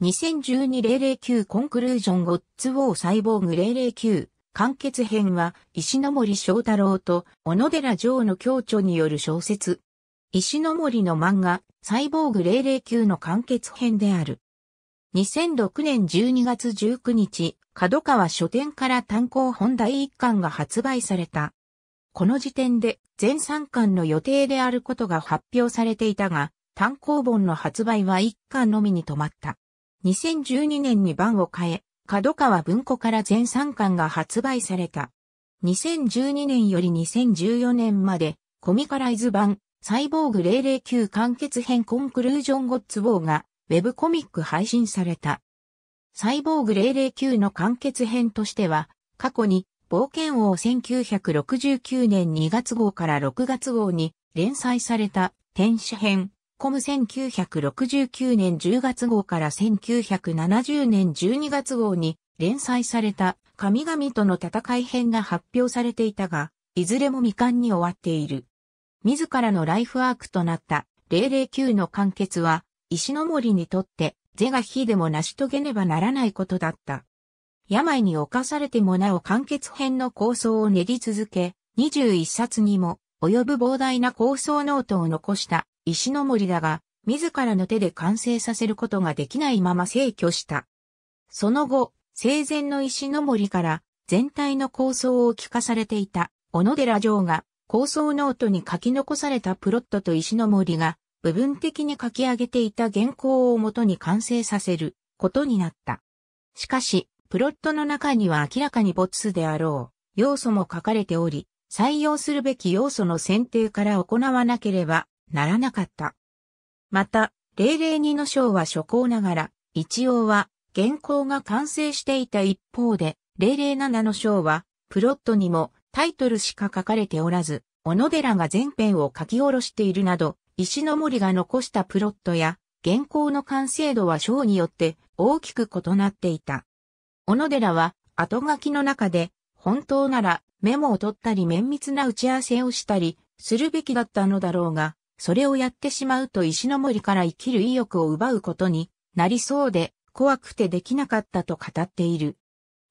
2012-009コンクルージョンゴッツウォーサイボーグ009完結編は石森章太郎と小野寺城の共著による小説。石森の漫画サイボーグ009の完結編である。2006年12月19日、角川書店から単行本第1巻が発売された。この時点で全3巻の予定であることが発表されていたが、単行本の発売は1巻のみに止まった。2012年に版を変え、角川文庫から全3巻が発売された。2012年より2014年まで、コミカライズ版、サイボーグ009完結編コンクルージョンゴッツボーが、ウェブコミック配信された。サイボーグ009の完結編としては、過去に、冒険王1969年2月号から6月号に連載された天使編、コム1969年10月号から1970年12月号に連載された神々との戦い編が発表されていたが、いずれも未完に終わっている。自らのライフワークとなった009の完結は、石の森にとって是が非でも成し遂げねばならないことだった。病に侵されてもなお完結編の構想を練り続け、21冊にも及ぶ膨大な構想ノートを残した石の森だが、自らの手で完成させることができないまま逝去した。その後、生前の石の森から全体の構想を聞かされていた小野寺城が構想ノートに書き残されたプロットと石の森が部分的に書き上げていた原稿をもとに完成させることになった。しかし、プロットの中には明らかに没であろう要素も書かれており、採用するべき要素の選定から行わなければならなかった。また、002の章は初行ながら、一応は原稿が完成していた一方で、007の章はプロットにもタイトルしか書かれておらず、小野寺が全編を書き下ろしているなど、石の森が残したプロットや原稿の完成度は章によって大きく異なっていた。小野寺は後書きの中で、本当ならメモを取ったり綿密な打ち合わせをしたりするべきだったのだろうが、それをやってしまうと石の森から生きる意欲を奪うことになりそうで怖くてできなかったと語っている。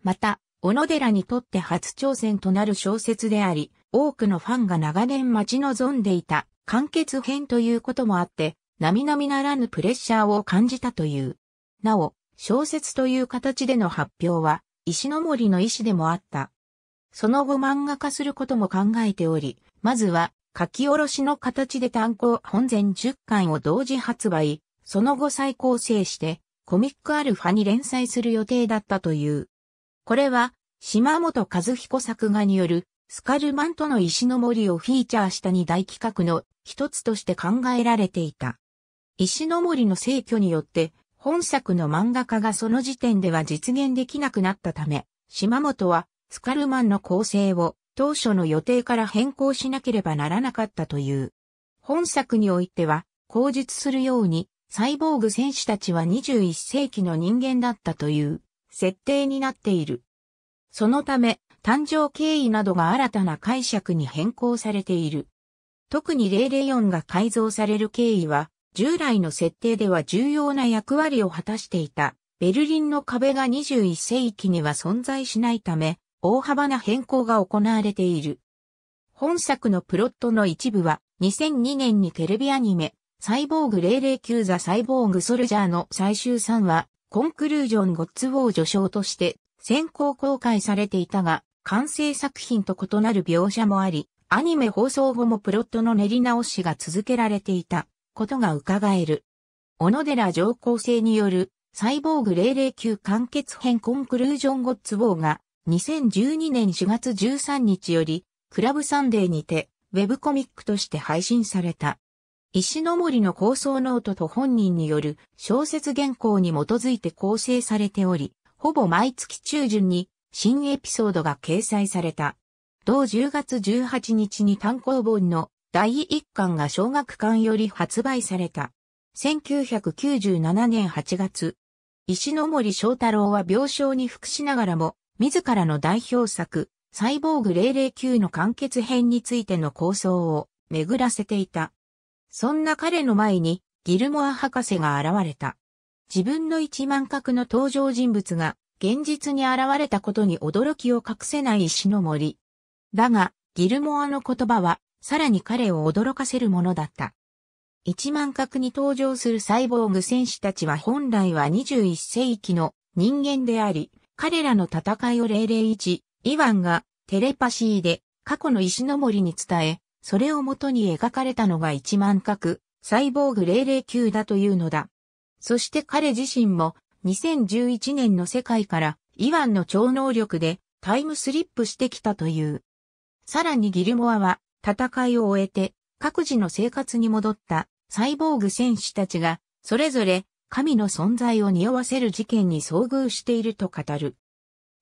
また、小野寺にとって初挑戦となる小説であり、多くのファンが長年待ち望んでいた完結編ということもあって、並々ならぬプレッシャーを感じたという。なお、小説という形での発表は、石の森の意思でもあった。その後漫画化することも考えており、まずは書き下ろしの形で単行本全10巻を同時発売、その後再構成してコミックアルファに連載する予定だったという。これは島本和彦作画によるスカルマンとの石の森をフィーチャーした二大企画の一つとして考えられていた。石の森の逝去によって本作の漫画化がその時点では実現できなくなったため、島本はスカルマンの構成を当初の予定から変更しなければならなかったという。本作においては、口述するように、サイボーグ戦士たちは21世紀の人間だったという設定になっている。そのため、誕生経緯などが新たな解釈に変更されている。特に004が改造される経緯は、従来の設定では重要な役割を果たしていた。ベルリンの壁が21世紀には存在しないため、大幅な変更が行われている。本作のプロットの一部は2002年にテレビアニメサイボーグ009ザ・サイボーグ・ソルジャーの最終3話コンクルージョン・ゴッツ・ウォー序章として先行公開されていたが完成作品と異なる描写もありアニメ放送後もプロットの練り直しが続けられていたことが伺える。小野寺上皇制によるサイボーグ009完結編コンクルージョン・ゴッツ・ウォーが2012年4月13日より、クラブサンデーにて、ウェブコミックとして配信された。石の森の構想ノートと本人による小説原稿に基づいて構成されており、ほぼ毎月中旬に新エピソードが掲載された。同10月18日に単行本の第1巻が小学館より発売された。1997年8月、石森翔太郎は病床に服しながらも自らの代表作、サイボーグ009の完結編についての構想を巡らせていた。そんな彼の前にギルモア博士が現れた。自分の一万角の登場人物が現実に現れたことに驚きを隠せない石の森。だが、ギルモアの言葉はさらに彼を驚かせるものだった。一万角に登場するサイボーグ戦士たちは本来は21世紀の人間であり、彼らの戦いを001、イワンがテレパシーで過去の石の森に伝え、それをもとに描かれたのが一万角、サイボーグ009だというのだ。そして彼自身も2011年の世界からイワンの超能力でタイムスリップしてきたという。さらにギルモアは戦いを終えて各自の生活に戻ったサイボーグ戦士たちがそれぞれ神の存在を匂わせる事件に遭遇していると語る。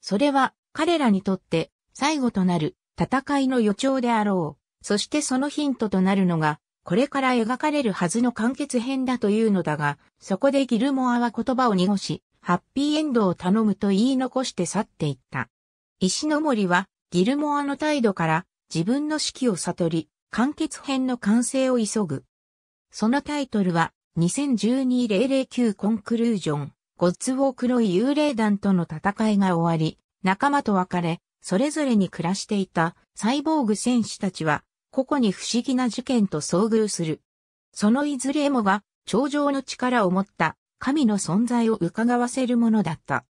それは彼らにとって最後となる戦いの予兆であろう。そしてそのヒントとなるのが、これから描かれるはずの完結編だというのだが、そこでギルモアは言葉を濁し、ハッピーエンドを頼むと言い残して去っていった。石の森は、ギルモアの態度から自分の指揮を悟り、完結編の完成を急ぐ。そのタイトルは、2012-009コンクルージョン、ゴッツウォークロイ幽霊団との戦いが終わり、仲間と別れ、それぞれに暮らしていたサイボーグ戦士たちは、個々に不思議な事件と遭遇する。そのいずれもが、頂上の力を持った神の存在を伺わせるものだった。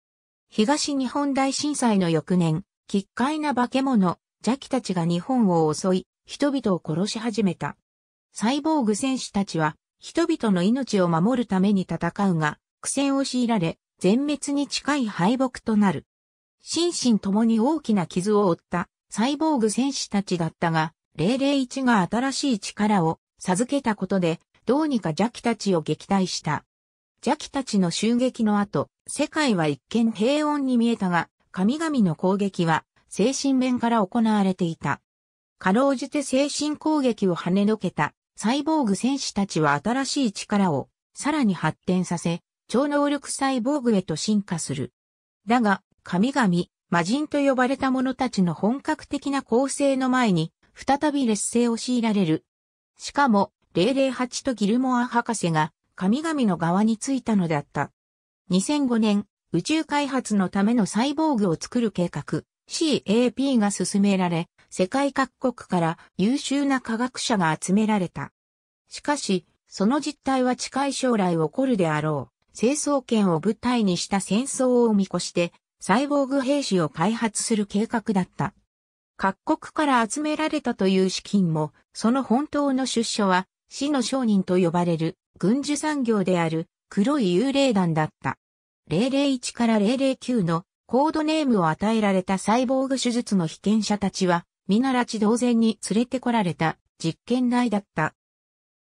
東日本大震災の翌年、奇怪な化け物、邪気たちが日本を襲い、人々を殺し始めた。サイボーグ戦士たちは、人々の命を守るために戦うが、苦戦を強いられ、全滅に近い敗北となる。心身ともに大きな傷を負ったサイボーグ戦士たちだったが、001が新しい力を授けたことで、どうにか邪気たちを撃退した。邪気たちの襲撃の後、世界は一見平穏に見えたが、神々の攻撃は精神面から行われていた。かろうじて精神攻撃を跳ねのけたサイボーグ戦士たちは新しい力をさらに発展させ、超能力サイボーグへと進化する。だが、神々、魔人と呼ばれた者たちの本格的な構成の前に、再び劣勢を強いられる。しかも、008とギルモア博士が神々の側についたのだった。2005年、宇宙開発のためのサイボーグを作る計画、CAP が進められ、世界各国から優秀な科学者が集められた。しかし、その実態は近い将来起こるであろう。成掃権を舞台にした戦争を見越して、サイボーグ兵士を開発する計画だった。各国から集められたという資金も、その本当の出所は、死の商人と呼ばれる軍需産業である黒い幽霊団だった。001から009のコードネームを与えられたサイボーグ手術の被験者たちは、皆拉致同然に連れてこられた実験台だった。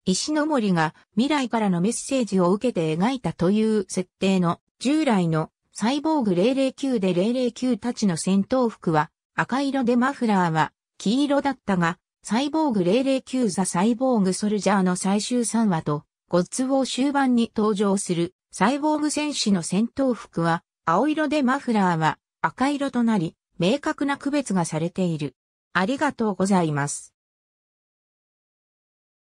石の森が未来からのメッセージを受けて描いたという設定の従来のサイボーグ009で009たちの戦闘服は赤色でマフラーは黄色だったが、サイボーグ009ザ・サイボーグ・ソルジャーの最終3話と、ゴッズを終盤に登場するサイボーグ戦士の戦闘服は青色でマフラーは赤色となり、明確な区別がされている。ありがとうございます。